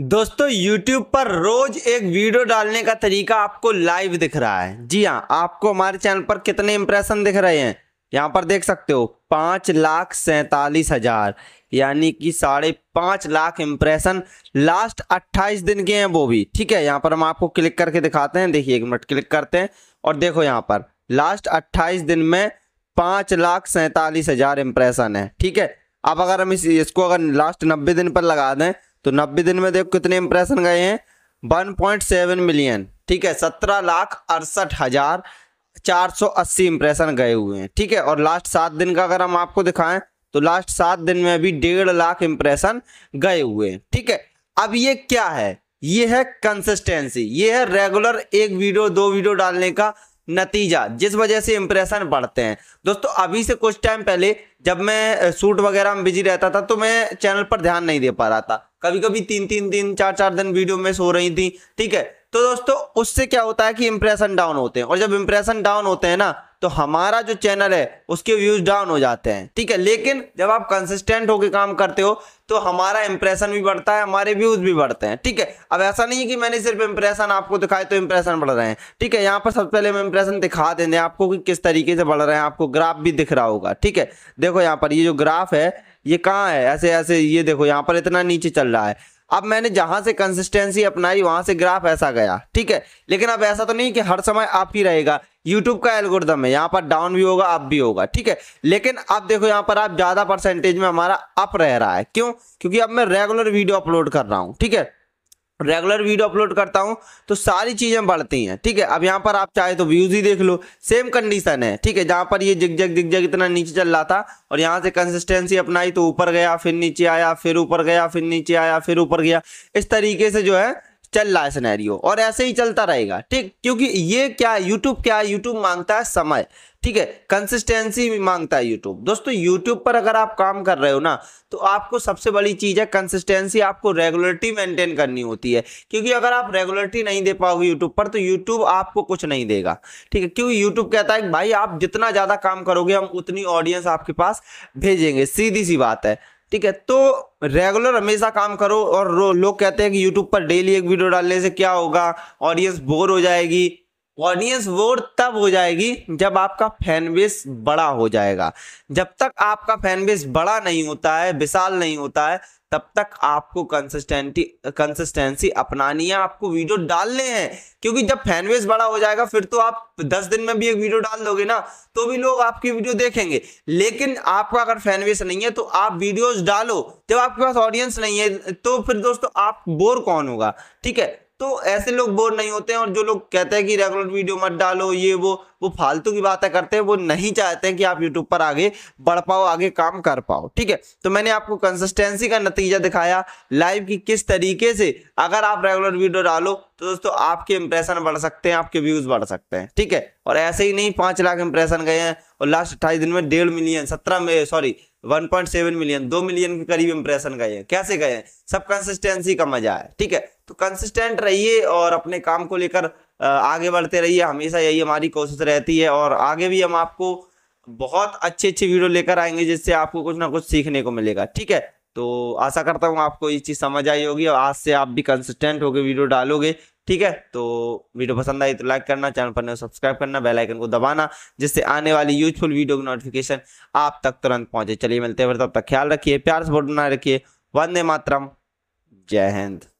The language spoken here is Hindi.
दोस्तों YouTube पर रोज एक वीडियो डालने का तरीका आपको लाइव दिख रहा है जी हाँ आपको हमारे चैनल पर कितने इंप्रेशन दिख रहे हैं यहाँ पर देख सकते हो पाँच लाख सैतालीस हजार यानी कि साढ़े पाँच लाख इंप्रेशन लास्ट अट्ठाईस दिन के हैं वो भी ठीक है यहाँ पर हम आपको क्लिक करके दिखाते हैं देखिए एक मिनट क्लिक करते हैं और देखो यहाँ पर लास्ट अट्ठाईस दिन में पाँच लाख सैतालीस हजार इंप्रेशन है ठीक है अब अगर हम इस इसको अगर लास्ट नब्बे दिन पर लगा दें तो नब्बे दिन में देखो कितने इंप्रेशन गए हैं 1.7 मिलियन ठीक है सत्रह लाख अड़सठ हजार चार सौ अस्सी इंप्रेशन गए हुए हैं ठीक है और लास्ट सात दिन का अगर हम आपको दिखाएं तो लास्ट सात दिन में भी डेढ़ लाख इंप्रेशन गए हुए हैं ठीक है अब ये क्या है ये है कंसिस्टेंसी ये है रेगुलर एक वीडियो दो वीडियो डालने का नतीजा जिस वजह से इंप्रेशन बढ़ते हैं दोस्तों अभी से कुछ टाइम पहले जब मैं सूट वगैरह में बिजी रहता था तो मैं चैनल पर ध्यान नहीं दे पा रहा था कभी कभी तीन तीन दिन चार चार दिन वीडियो में सो रही थी ठीक है तो दोस्तों उससे क्या होता है कि इंप्रेशन डाउन होते हैं और जब इंप्रेशन डाउन होते हैं ना तो हमारा जो चैनल है उसके व्यूज डाउन हो जाते हैं ठीक है लेकिन जब आप कंसिस्टेंट होकर काम करते हो तो हमारा इंप्रेशन भी बढ़ता है हमारे व्यूज भी बढ़ते हैं ठीक है अब ऐसा नहीं है कि मैंने सिर्फ इंप्रेशन आपको दिखाए तो इंप्रेशन बढ़ रहे हैं ठीक है यहां पर सबसे पहले हम इंप्रेशन दिखा देंगे आपको कि किस तरीके से बढ़ रहे हैं आपको ग्राफ भी दिख रहा होगा ठीक है देखो यहाँ पर ये जो ग्राफ है ये कहाँ है ऐसे ऐसे ये देखो यहाँ पर इतना नीचे चल रहा है अब मैंने जहां से कंसिस्टेंसी अपनाई वहां से ग्राफ ऐसा गया ठीक है लेकिन अब ऐसा तो नहीं कि हर समय आप ही रहेगा यूट्यूब का एल्गोरिदम है यहाँ पर डाउन भी होगा अप भी होगा ठीक है लेकिन अब देखो यहाँ पर आप ज़्यादा परसेंटेज में हमारा अप रह रहा है क्यों क्योंकि अब मैं रेगुलर वीडियो अपलोड कर रहा हूँ ठीक है रेगुलर वीडियो अपलोड करता हूँ तो सारी चीज़ें बढ़ती हैं ठीक है अब यहाँ पर आप चाहे तो व्यूज़ ही देख लो सेम कंडीशन है ठीक है जहाँ पर ये जिग जिग जग इतना नीचे चल रहा था और यहाँ से कंसिस्टेंसी अपनाई तो ऊपर गया फिर नीचे आया फिर ऊपर गया फिर नीचे आया फिर ऊपर गया इस तरीके से जो है चल रहा है सिनेरियो और ऐसे ही चलता रहेगा ठीक क्योंकि ये क्या यूट्यूब क्या यूट्यूब मांगता है समय ठीक है कंसिस्टेंसी भी मांगता है यूट्यूब दोस्तों यूट्यूब पर अगर आप काम कर रहे हो ना तो आपको सबसे बड़ी चीज़ है कंसिस्टेंसी आपको रेगुलरिटी मेंटेन करनी होती है क्योंकि अगर आप रेगुलरिटी नहीं दे पाओगे यूट्यूब पर तो यूट्यूब आपको कुछ नहीं देगा ठीक है क्योंकि यूट्यूब कहता है भाई आप जितना ज़्यादा काम करोगे हम उतनी ऑडियंस आपके पास भेजेंगे सीधी सी बात है ठीक है तो रेगुलर हमेशा काम करो और लोग कहते हैं कि यूट्यूब पर डेली एक वीडियो डालने से क्या होगा ऑडियंस बोर हो जाएगी ऑडियंस वो तब हो जाएगी जब आपका फैन बेस बड़ा हो जाएगा जब तक आपका फैन बेस बड़ा नहीं होता है विशाल नहीं होता है तब तक आपको कंसिस्टेंटी कंसिस्टेंसी अपनानी है आपको वीडियो डालने हैं क्योंकि जब फैन बेस बड़ा हो जाएगा फिर तो आप दस दिन में भी एक वीडियो डाल दोगे ना तो भी लोग आपकी वीडियो देखेंगे लेकिन आपका अगर फैन बेस नहीं है तो आप वीडियोस डालो जब आपके पास ऑडियंस नहीं है तो फिर दोस्तों आप बोर कौन होगा ठीक है तो ऐसे लोग बोर नहीं होते हैं और जो लोग कहते हैं कि रेगुलर वीडियो मत डालो ये वो वो फालतू की बातें करते हैं वो नहीं चाहते हैं कि आप यूट्यूब पर आगे बढ़ पाओ आगे काम कर पाओ ठीक है तो मैंने आपको कंसिस्टेंसी का नतीजा दिखाया लाइव की किस तरीके से अगर आप रेगुलर वीडियो डालो तो दोस्तों आपके इंप्रेशन बढ़ सकते हैं आपके व्यूज बढ़ सकते हैं ठीक है और ऐसे ही नहीं पांच लाख इंप्रेशन गए हैं और लास्ट अट्ठाईस दिन में डेढ़ मिलियन सत्रह सॉरी 1.7 मिलियन दो मिलियन के करीब इंप्रेशन गए हैं कैसे गए हैं सब कंसिस्टेंसी का मजा है ठीक है तो कंसिस्टेंट रहिए और अपने काम को लेकर आगे बढ़ते रहिए हमेशा यही हमारी कोशिश रहती है और आगे भी हम आपको बहुत अच्छी अच्छी वीडियो लेकर आएंगे जिससे आपको कुछ ना कुछ सीखने को मिलेगा ठीक है तो आशा करता हूँ आपको ये चीज़ समझ आई होगी और आज से आप भी कंसिस्टेंट होकर वीडियो डालोगे ठीक है तो वीडियो पसंद आई तो लाइक करना चैनल पर नए सब्सक्राइब करना बेल आइकन को दबाना जिससे आने वाली यूजफुल वीडियो की नोटिफिकेशन आप तक तुरंत पहुंचे चलिए मिलते हैं फिर तब तक ख्याल रखिए प्यार से बोर्ड बनाए रखिए वंदे मातरम जय हिंद